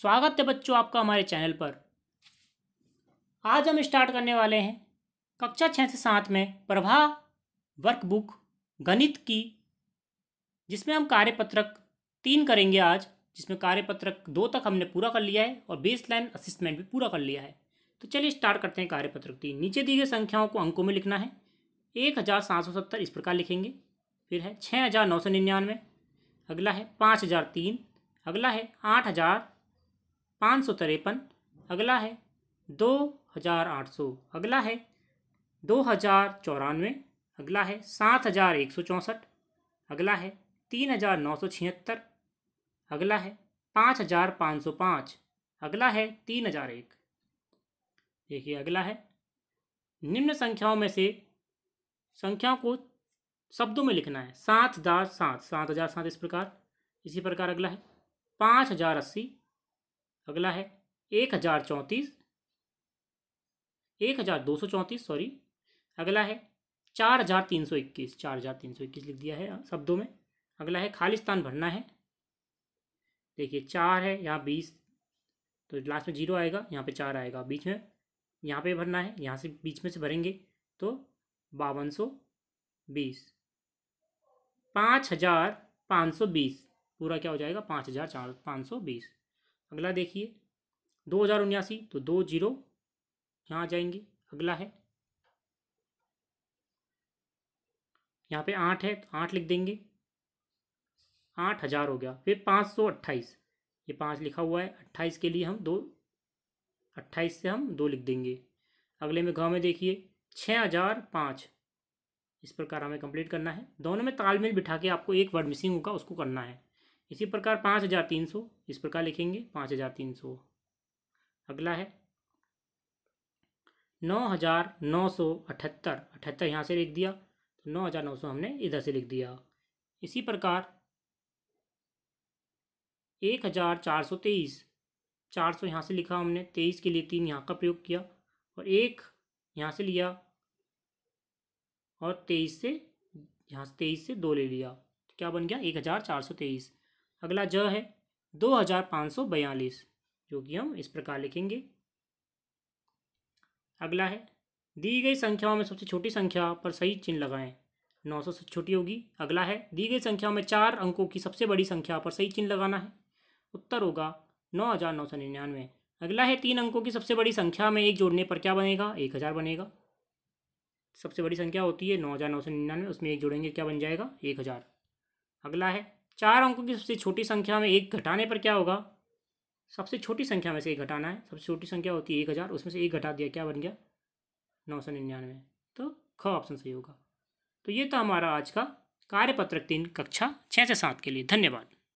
स्वागत है बच्चों आपका हमारे चैनल पर आज हम स्टार्ट करने वाले हैं कक्षा छः से सात में प्रभा वर्कबुक गणित की जिसमें हम कार्यपत्रक तीन करेंगे आज जिसमें कार्यपत्रक दो तक हमने पूरा कर लिया है और बेस लाइन असिस्टमेंट भी पूरा कर लिया है तो चलिए स्टार्ट करते हैं कार्यपत्रक तीन नीचे दी गई संख्याओं को अंकों में लिखना है एक हज़ार सात सौ सत्तर इस प्रकार लिखेंगे फिर है छः हज़ार नौ सौ निन्यानवे अगला है पाँच हज़ार तीन अगला है आठ हज़ार पाँच सौ तिरपन अगला है दो हज़ार आठ सौ अगला है दो हज़ार चौरानवे अगला है सात हज़ार एक सौ चौंसठ अगला है तीन हज़ार नौ सौ छिहत्तर अगला है पाँच हज़ार पाँच सौ पाँच अगला है तीन हज़ार एक देखिए अगला है निम्न संख्याओं में से संख्याओं को शब्दों में लिखना है सात हज़ार सात सात हज़ार सात इस प्रकार इसी प्रकार अगला है पाँच हज़ार अस्सी अगला है एक हज़ार चौंतीस एक हज़ार दो सौ चौंतीस सॉरी अगला है चार हज़ार तीन सौ इक्कीस चार हज़ार तीन सौ इक्कीस लिख दिया है हाँ, शब्दों में अगला है खालिस्तान भरना है देखिए चार है यहाँ बीस तो लास्ट में जीरो आएगा यहाँ पे चार आएगा बीच में यहाँ पे भरना है यहाँ से बीच में से भरेंगे तो बावन सौ बीस पाँच हज़ार पाँच सौ बीस पूरा क्या हो जाएगा पाँच हज़ार चार पाँच सौ बीस अगला देखिए दो हज़ार उन्यासी तो दो जीरो यहाँ आ जाएंगे अगला है यहाँ पे आठ है तो आठ लिख देंगे आठ हज़ार हो गया फिर पाँच सौ अट्ठाईस ये पाँच लिखा हुआ है अट्ठाईस के लिए हम दो अट्ठाईस से हम दो लिख देंगे अगले में गांव में देखिए छः हज़ार पाँच इस प्रकार हमें कंप्लीट करना है दोनों में तालमेल बिठा के आपको एक वर्ड मिसिंग होगा उसको करना है इसी प्रकार पाँच हज़ार तीन सौ इस प्रकार लिखेंगे पाँच हज़ार तीन सौ अगला है नौ हज़ार नौ सौ अठहत्तर अठहत्तर यहाँ से लिख दिया तो नौ हज़ार नौ सौ हमने इधर से लिख दिया इसी प्रकार एक हज़ार चार सौ तेईस चार सौ यहाँ से लिखा हमने तेईस के लिए तीन यहाँ का प्रयोग किया और एक यहाँ से लिया और तेईस से यहाँ से तेईस से दो ले लिया तो क्या बन गया एक हज़ार चार सौ तेईस अगला ज है दो हजार पाँच सौ बयालीस जो कि हम इस प्रकार लिखेंगे अगला है दी गई संख्याओं में सबसे छोटी संख्या पर सही चिन्ह लगाएं नौ सौ छोटी होगी अगला है दी गई संख्याओं में चार अंकों की सबसे बड़ी संख्या पर सही चिन्ह लगाना है उत्तर होगा नौ हजार नौ सौ निन्यानवे अगला है तीन अंकों की सबसे बड़ी संख्या में एक जोड़ने पर क्या बनेगा एक हज़ार बनेगा सबसे बड़ी संख्या होती है नौ हज़ार नौ सौ निन्यानवे उसमें एक जोड़ेंगे क्या बन जाएगा एक हज़ार अगला है चार अंकों की सबसे छोटी संख्या में एक घटाने पर क्या होगा सबसे छोटी संख्या में से एक घटाना है सबसे छोटी संख्या होती है एक हज़ार उसमें से एक घटा दिया क्या बन गया नौ सौ निन्यानवे तो ख ऑप्शन सही होगा तो ये था हमारा आज का कार्यपत्रक तीन कक्षा छः से सात के लिए धन्यवाद